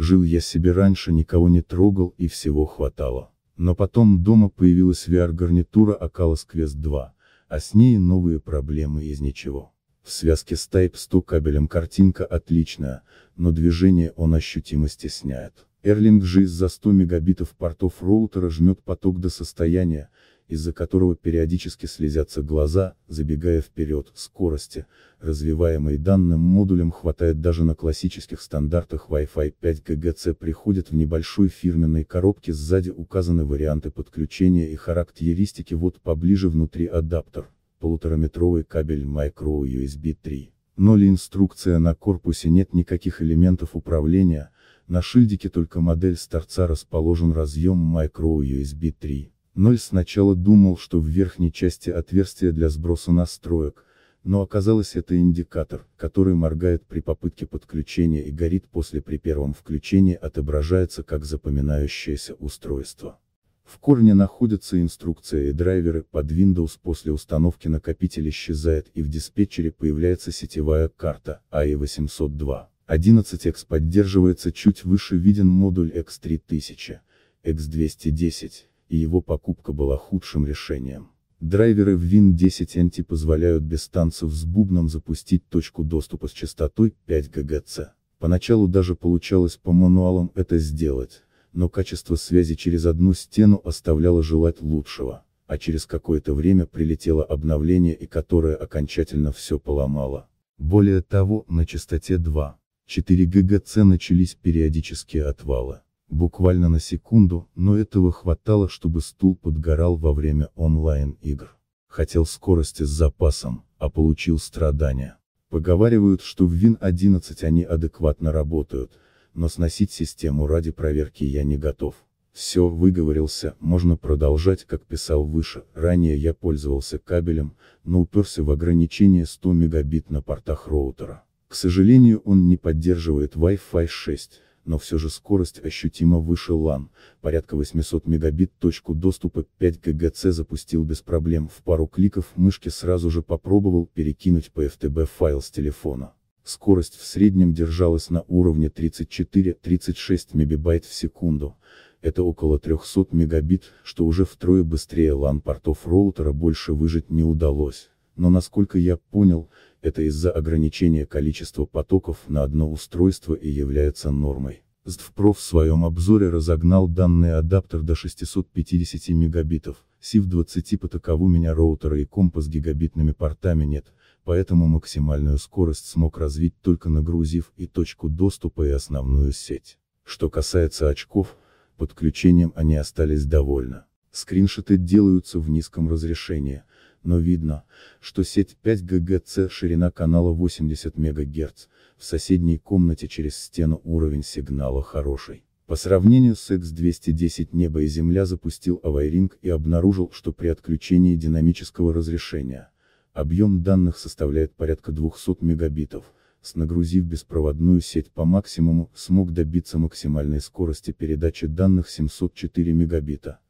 Жил я себе раньше, никого не трогал и всего хватало. Но потом дома появилась VR-гарнитура Oculus Quest 2, а с ней новые проблемы из ничего. В связке с Type-100 кабелем картинка отличная, но движение он ощутимо стесняет. Erling же из-за 100 мегабитов портов роутера жмет поток до состояния, из-за которого периодически слезятся глаза, забегая вперед, скорости, развиваемой данным модулем хватает даже на классических стандартах Wi-Fi 5 GGC Приходит в небольшой фирменной коробке сзади указаны варианты подключения и характеристики вот поближе внутри адаптер, полутораметровый кабель Micro USB 3. Ноль инструкция на корпусе нет никаких элементов управления, на шильдике только модель с торца расположен разъем Micro USB 3. Ноль сначала думал, что в верхней части отверстие для сброса настроек, но оказалось это индикатор, который моргает при попытке подключения и горит после при первом включении отображается как запоминающееся устройство. В корне находятся инструкция и драйверы, под Windows после установки накопитель исчезает и в диспетчере появляется сетевая карта, AE802. 11X поддерживается чуть выше виден модуль X3000, X210, и его покупка была худшим решением. Драйверы в Win10 NT позволяют без танцев с бубном запустить точку доступа с частотой 5 ГГц. Поначалу даже получалось по мануалам это сделать, но качество связи через одну стену оставляло желать лучшего, а через какое-то время прилетело обновление и которое окончательно все поломало. Более того, на частоте 2, 4 ГГц начались периодические отвалы буквально на секунду, но этого хватало, чтобы стул подгорал во время онлайн-игр. Хотел скорости с запасом, а получил страдания. Поговаривают, что в Win11 они адекватно работают, но сносить систему ради проверки я не готов. Все, выговорился, можно продолжать, как писал выше, ранее я пользовался кабелем, но уперся в ограничение 100 мегабит на портах роутера. К сожалению он не поддерживает Wi-Fi 6, но все же скорость ощутимо выше LAN, порядка 800 мегабит. Точку доступа 5 ГГЦ запустил без проблем в пару кликов мышки сразу же попробовал перекинуть по PFTB файл с телефона. Скорость в среднем держалась на уровне 34-36 мегабайт в секунду, это около 300 мегабит, что уже втрое быстрее LAN-портов роутера больше выжить не удалось. Но насколько я понял, это из-за ограничения количества потоков на одно устройство и является нормой. СДФПРО в своем обзоре разогнал данный адаптер до 650 мегабитов, SIF-20 по у меня роутера и компа с гигабитными портами нет, поэтому максимальную скорость смог развить только нагрузив и точку доступа и основную сеть. Что касается очков, подключением они остались довольны. Скриншоты делаются в низком разрешении, но видно, что сеть 5 ГГц ширина канала 80 МГц, в соседней комнате через стену уровень сигнала хороший. По сравнению с X210 небо и земля запустил авайринг и обнаружил, что при отключении динамического разрешения, объем данных составляет порядка 200 мегабитов, с нагрузив беспроводную сеть по максимуму, смог добиться максимальной скорости передачи данных 704 мегабита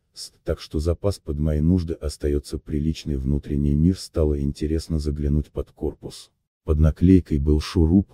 так что запас под мои нужды остается приличный внутренний мир стало интересно заглянуть под корпус. Под наклейкой был шуруп,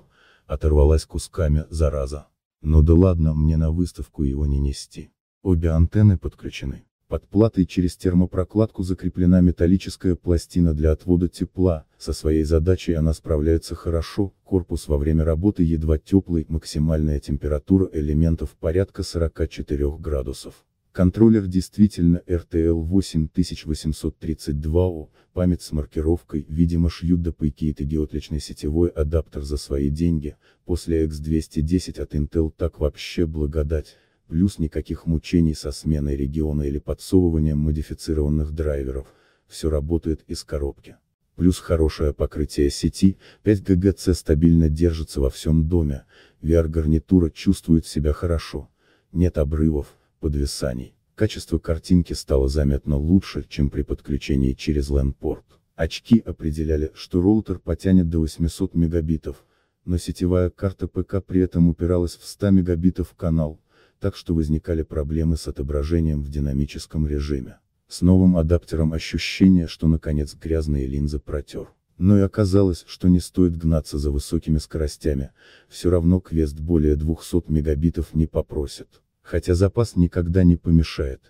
оторвалась кусками, зараза. Ну да ладно, мне на выставку его не нести. Обе антенны подключены. Под платой через термопрокладку закреплена металлическая пластина для отвода тепла, со своей задачей она справляется хорошо, корпус во время работы едва теплый, максимальная температура элементов порядка 44 градусов. Контроллер действительно RTL 8832O, память с маркировкой, видимо шьют до пайки и геотличный сетевой адаптер за свои деньги, после X210 от Intel так вообще благодать, плюс никаких мучений со сменой региона или подсовыванием модифицированных драйверов, все работает из коробки. Плюс хорошее покрытие сети, 5 ГГц стабильно держится во всем доме, VR-гарнитура чувствует себя хорошо, нет обрывов, подвисаний. Качество картинки стало заметно лучше, чем при подключении через LAN-порт. Очки определяли, что роутер потянет до 800 мегабитов, но сетевая карта ПК при этом упиралась в 100 мегабитов канал, так что возникали проблемы с отображением в динамическом режиме. С новым адаптером ощущение, что наконец грязные линзы протер. Но и оказалось, что не стоит гнаться за высокими скоростями, все равно квест более 200 мегабитов не попросит. Хотя запас никогда не помешает.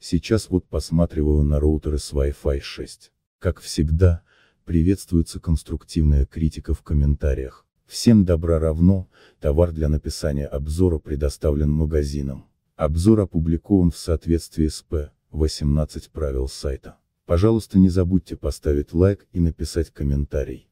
Сейчас вот посматриваю на роутеры с Wi-Fi 6. Как всегда, приветствуется конструктивная критика в комментариях. Всем добра равно, товар для написания обзора предоставлен магазином. Обзор опубликован в соответствии с П. 18 правил сайта. Пожалуйста не забудьте поставить лайк и написать комментарий.